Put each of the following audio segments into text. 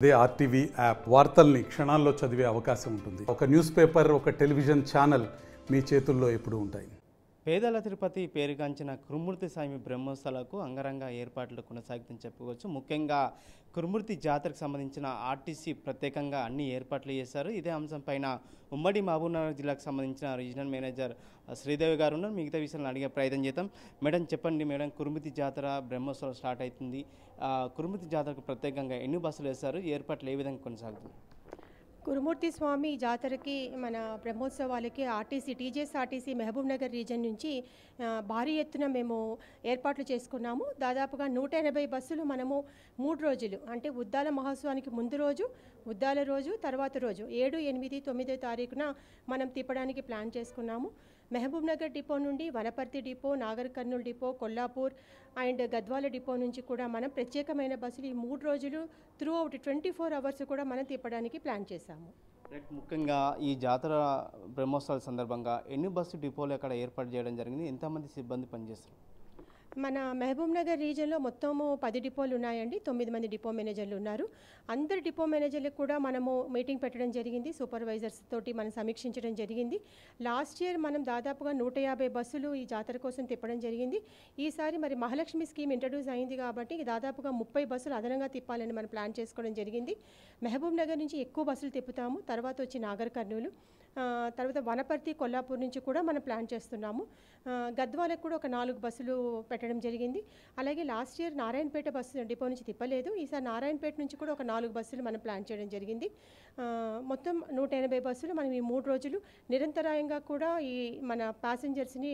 అదే RTV app వార్తల్ని క్షణాల్లో చదివే అవకాశం ఉంటుంది ఒక న్యూస్ పేపర్ ఒక టెలివిజన్ ఛానల్ మీ చేతుల్లో ఎప్పుడు ఉంటాయి పేదల తిరుపతి పేరుగాంచిన కురుమూర్తి స్వామి బ్రహ్మోత్సవాలకు అంగరంగ ఏర్పాట్లు కొనసాగుతని చెప్పుకోవచ్చు ముఖ్యంగా కురుమూర్తి జాతరకు సంబంధించిన ఆర్టీసీ ప్రత్యేకంగా అన్ని ఏర్పాట్లు చేశారు ఇదే అంశంపైన ఉమ్మడి మహబూబ్నగర్ జిల్లాకు సంబంధించిన రీజనల్ మేనేజర్ శ్రీదేవి గారు ఉన్నారు మిగతా విషయాలను అడిగే ప్రయత్నం చేద్దాం మేడం చెప్పండి మేడం కురుమూర్తి జాతర బ్రహ్మోత్సవం స్టార్ట్ అవుతుంది కురుమూర్తి జాతరకు ప్రత్యేకంగా ఎన్ని బస్సులు వేశారు ఏర్పాట్లు ఏ విధంగా కొనసాగుతుంది కురుమూర్తి స్వామి జాతరకి మన బ్రహ్మోత్సవాలకి RTC TJS RTC Mahbubnagar region నుంచి భారీ ఎత్తున మేము ఏర్పాట్లు చేసుకున్నాము దాదాపుగా నూట ఎనభై బస్సులు మనము మూడు రోజులు అంటే ఉద్దాల మహోత్సవానికి ముందు రోజు ఉద్దాల రోజు తర్వాత రోజు ఏడు ఎనిమిది తొమ్మిదో తారీఖున మనం తిప్పడానికి ప్లాన్ చేసుకున్నాము మహబూబ్నగర్ డిపో నుండి Wanaparthy depot Nagarkurnool depot Kollapur and Gadwal depot నుంచి కూడా మనం ప్రత్యేకమైన బస్సులు ఈ మూడు రోజులు throughout twenty four hours కూడా మనం తిప్పడానికి ప్లాన్ చేశాము ముఖ్యంగా ఈ జాతర బ్రహ్మోత్సవాల సందర్భంగా ఎన్ని బస్సు డిపోలు అక్కడ ఏర్పాటు చేయడం జరిగింది ఎంతమంది సిబ్బంది పనిచేస్తారు మన మహబూబ్ నగర్ రీజియన్లో మొత్తము పది డిపోలు ఉన్నాయండి తొమ్మిది మంది డిపో మేనేజర్లు ఉన్నారు అందరు డిపో మేనేజర్లకు కూడా మనము మీటింగ్ పెట్టడం జరిగింది సూపర్వైజర్స్ తోటి మనం సమీక్షించడం జరిగింది లాస్ట్ ఇయర్ మనం దాదాపుగా నూట యాభై బస్సులు ఈ జాతర కోసం తిప్పడం జరిగింది ఈసారి మరి మహాలక్ష్మి స్కీమ్ ఇంట్రడ్యూస్ అయింది కాబట్టి దాదాపుగా ముప్పై బస్సులు అదనంగా తిప్పాలని మనం ప్లాన్ చేసుకోవడం జరిగింది మహబూబ్ నగర్ నుంచి ఎక్కువ బస్సులు తిప్పుతాము తర్వాత వచ్చి నాగర్ కర్నూలు తర్వాత వనపర్తి కొల్లాపూర్ నుంచి కూడా మనం ప్లాన్ చేస్తున్నాము గద్వాలకు కూడా ఒక నాలుగు బస్సులు పెట్టడం జరిగింది అలాగే last year Narayanpet bus depot నుంచి తిప్పలేదు ఈసారి నారాయణపేట నుంచి కూడా ఒక నాలుగు బస్సులు మనం ప్లాన్ చేయడం జరిగింది మొత్తం నూట ఎనభై బస్సులు మనం ఈ మూడు రోజులు నిరంతరాయంగా కూడా ఈ మన ప్యాసింజర్స్ని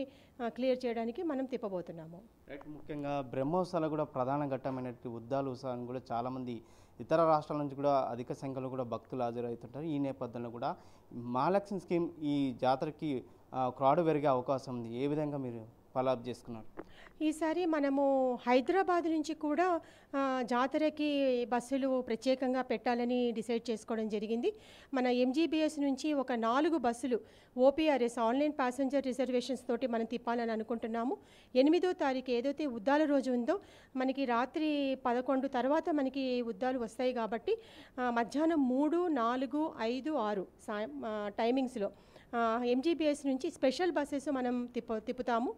క్లియర్ చేయడానికి మనం తిప్పబోతున్నాము రైట్ ముఖ్యంగా బ్రహ్మోత్సవాలు కూడా ప్రధాన ఘట్టమైనటువంటి ఉద్దాల ఉత్సవాన్ని కూడా చాలామంది ఇతర రాష్ట్రాల నుంచి కూడా అధిక సంఖ్యలో కూడా భక్తులు హాజరవుతుంటారు ఈ నేపథ్యంలో కూడా మహాలక్ష్మి స్కీమ్ ఈ జాతరకి క్రాడ్ పెరిగే అవకాశం ఉంది ఏ విధంగా మీరు ఫాలోఅప్ చేసుకున్నారు ఈసారి మనము హైదరాబాద్ నుంచి కూడా జాతరకి బస్సులు ప్రత్యేకంగా పెట్టాలని డిసైడ్ చేసుకోవడం జరిగింది మన ఎంజీబీఎస్ నుంచి ఒక నాలుగు బస్సులు ఓపీఆర్ఎస్ ఆన్లైన్ ప్యాసింజర్ రిజర్వేషన్స్ తోటి మనం తిప్పాలని అనుకుంటున్నాము ఎనిమిదో తారీఖు ఏదైతే ఉద్దాల రోజు ఉందో మనకి రాత్రి పదకొండు తర్వాత మనకి ఉద్దాలు వస్తాయి కాబట్టి మధ్యాహ్నం మూడు నాలుగు ఐదు ఆరు టైమింగ్స్లో ఎంజీబీఎస్ నుంచి స్పెషల్ బస్సెస్ మనం తిప్ప తిప్పుతాము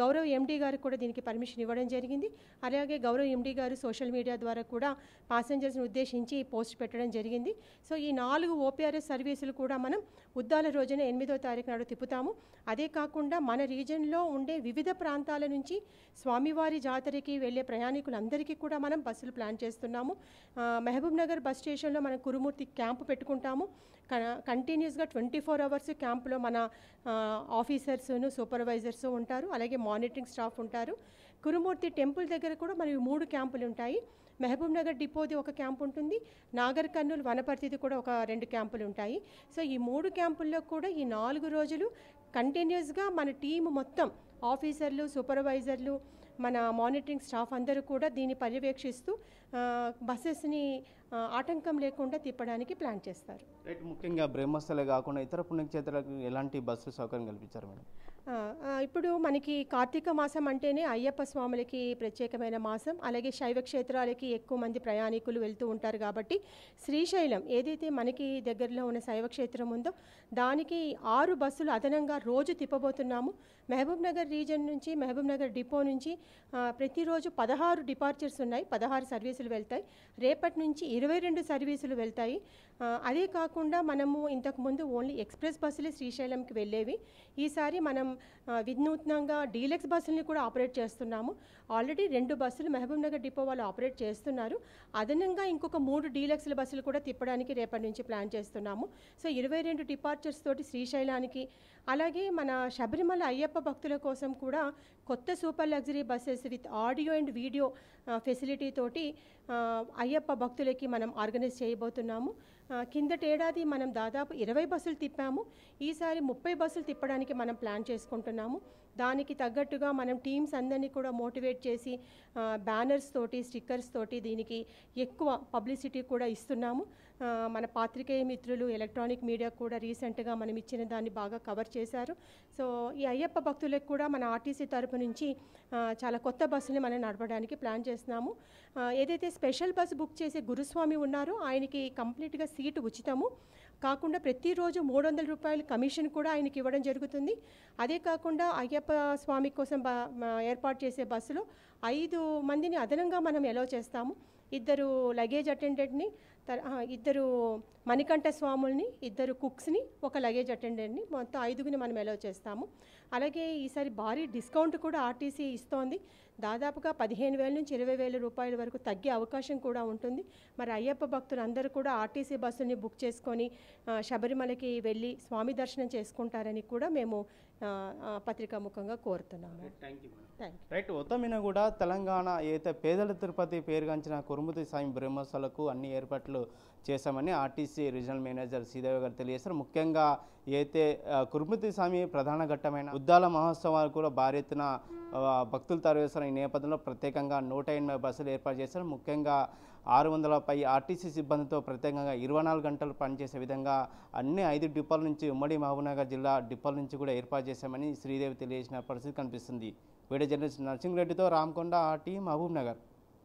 గౌరవ్ ఎండీ గారికి కూడా దీనికి పర్మిషన్ ఇవ్వడం జరిగింది అలాగే గౌరవ్ ఎండి గారు సోషల్ మీడియా ద్వారా కూడా ప్యాసింజర్స్ని ఉద్దేశించి పోస్ట్ పెట్టడం జరిగింది సో ఈ నాలుగు ఓపీఆర్ఎస్ సర్వీసులు కూడా మనం ఉద్దాల రోజున ఎనిమిదో తారీఖు నాడు తిప్పుతాము అదే కాకుండా మన రీజన్లో ఉండే వివిధ ప్రాంతాల నుంచి స్వామివారి జాతరకి వెళ్ళే ప్రయాణికులందరికీ కూడా మనం బస్సులు ప్లాన్ చేస్తున్నాము మహబూబ్ నగర్ బస్ స్టేషన్లో మనం కురుమూర్తి క్యాంపు పెట్టుకుంటాము కంటిన్యూస్గా ట్వంటీ ఫోర్ అవర్స్ క్యాంపులో మన ఆఫీసర్స్ను సూపర్వైజర్స్ ఉంటారు అలాగే మానిటరింగ్ స్టాఫ్ ఉంటారు కురుమూర్తి టెంపుల్ దగ్గర కూడా మనకి మూడు క్యాంపులు ఉంటాయి మహబూబ్ నగర్ డిపోది ఒక క్యాంప్ ఉంటుంది నాగర్ కర్నూలు వనపర్తిది కూడా ఒక రెండు క్యాంపులు ఉంటాయి సో ఈ మూడు క్యాంపుల్లో కూడా ఈ నాలుగు రోజులు కంటిన్యూస్గా మన టీం మొత్తం ఆఫీసర్లు సూపర్వైజర్లు మన మానిటరింగ్ స్టాఫ్ అందరూ కూడా దీన్ని పర్యవేక్షిస్తూ బస్సెస్ని ఆటంకం లేకుండా తిప్పడానికి ప్లాన్ చేస్తారు రైట్ ముఖ్యంగా బ్రహ్మస్థలే కాకుండా ఇతర పుణ్యక్షేత్రాలకు ఎలాంటి బస్సు సౌకర్యం కల్పించారు మేడం ఇప్పుడు మనకి కార్తీక మాసం అంటేనే అయ్యప్ప స్వాములకి ప్రత్యేకమైన మాసం అలాగే శైవ క్షేత్రాలకి ఎక్కువ మంది ప్రయాణికులు వెళ్తూ ఉంటారు కాబట్టి శ్రీశైలం ఏదైతే మనకి దగ్గరలో ఉన్న శైవ క్షేత్రం ఉందో దానికి ఆరు బస్సులు అదనంగా రోజు తిప్పబోతున్నాము మహబూబ్ నగర్ రీజన్ నుంచి మహబూబ్ నగర్ డిపో నుంచి ప్రతిరోజు పదహారు డిపార్చర్స్ ఉన్నాయి పదహారు సర్వీసులు వెళ్తాయి రేపటి నుంచి ఇరవై రెండు సర్వీసులు వెళ్తాయి అదే కాకుండా మనము ఇంతకుముందు ఓన్లీ ఎక్స్ప్రెస్ బస్సులే శ్రీశైలంకి వెళ్ళేవి ఈసారి మనం వినూత్నంగా డీలక్స్ బస్సులని కూడా ఆపరేట్ చేస్తున్నాము ఆల్రెడీ రెండు బస్సులు మహబూబ్ నగర్ డిపో వాళ్ళు ఆపరేట్ చేస్తున్నారు అదనంగా ఇంకొక మూడు డీలక్స్ల బస్సులు కూడా తిప్పడానికి రేపటి నుంచి ప్లాన్ చేస్తున్నాము సో ఇరవై రెండు డిపార్చర్స్ తోటి శ్రీశైలానికి అలాగే మన శబరిమల అయ్యప్ప భక్తుల కోసం కూడా కొత్త super luxury bus buses with audio and video facility తోటి uh, అయ్యప్ప భక్తులకి మనం ఆర్గనైజ్ చేయబోతున్నాము కిందటేడాది మనం దాదాపు ఇరవై బస్సులు తిప్పాము ఈసారి ముప్పై బస్సులు తిప్పడానికి మనం ప్లాన్ చేసుకుంటున్నాము దానికి తగ్గట్టుగా మనం టీమ్స్ అందరినీ కూడా మోటివేట్ చేసి బ్యానర్స్ తోటి స్టిక్కర్స్ తోటి దీనికి ఎక్కువ పబ్లిసిటీ కూడా ఇస్తున్నాము మన పాత్రికేయ మిత్రులు ఎలక్ట్రానిక్ మీడియా కూడా రీసెంట్గా మనం ఇచ్చిన దాన్ని బాగా కవర్ చేశారు సో ఈ అయ్యప్ప భక్తులకు కూడా మన ఆర్టీసీ తరపు నుంచి చాలా కొత్త బస్సుని మనం నడపడానికి ప్లాన్ చేస్తున్నాము ఏదైతే స్పెషల్ బస్సు బుక్ చేసే గురుస్వామి ఉన్నారో ఆయనకి కంప్లీట్గా సీటు ఉచితము కాకుండా ప్రతిరోజు మూడు వందల రూపాయల కమిషన్ కూడా ఆయనకి ఇవ్వడం జరుగుతుంది అదే కాకుండా అయ్యప్ప స్వామి కోసం ఏర్పాటు చేసే బస్సులో ఐదు మందిని అదనంగా మనం ఎలో చేస్తాము ఇద్దరు లగేజ్ అటెండెంట్ని ఇద్దరు మణికంఠ స్వాముల్ని ఇద్దరు కుక్స్ని ఒక లగేజ్ అటెండెంట్ని మొత్తం ఐదుగురిని మనం ఎలా చేస్తాము అలాగే ఈసారి భారీ డిస్కౌంట్ కూడా ఆర్టీసీ ఇస్తోంది దాదాపుగా పదిహేను వేల నుంచి ఇరవై వేల రూపాయల వరకు తగ్గే అవకాశం కూడా ఉంటుంది మరి అయ్యప్ప భక్తులు అందరూ కూడా ఆర్టీసీ బస్సుని బుక్ చేసుకొని శబరిమలకి వెళ్ళి స్వామి దర్శనం చేసుకుంటారని కూడా మేము పత్రికాముఖంగా కోరుతున్నాము రైట్ ఉత్తమైన కూడా తెలంగాణ ఏదైతే పేదల తిరుపతి పేరుగాంచిన కురుమతి స్వామి బ్రహ్మసలకు అన్ని ఏర్పాట్లు ఏర్పాట్లు చేశామని ఆర్టీసీ రీజనల్ మేనేజర్ శ్రీదేవి గారు తెలియజేశారు ముఖ్యంగా అయితే కురుమతి స్వామి ప్రధాన ఘట్టమైన ఉద్దాల మహోత్సవాలు కూడా భారీ ఎత్తున భక్తులు తరవేస్తున్న ఈ నేపథ్యంలో ప్రత్యేకంగా నూట ఎనభై బస్సులు ఏర్పాటు చేశారు ముఖ్యంగా ఆరు వందల పై ఆర్టీసీ సిబ్బందితో ప్రత్యేకంగా ఇరవై నాలుగు గంటలు పనిచేసే విధంగా అన్ని ఐదు డిపోల నుంచి ఉమ్మడి మహబూబ్నగర్ జిల్లా డిపోల నుంచి కూడా ఏర్పాటు చేశామని శ్రీదేవి తెలియజేసిన పరిస్థితి కనిపిస్తుంది వీడియో జర్నలిస్ట్ నర్సింగ్ రెడ్డితో రామకొండ ఆర్టీ మహబూబ్నగర్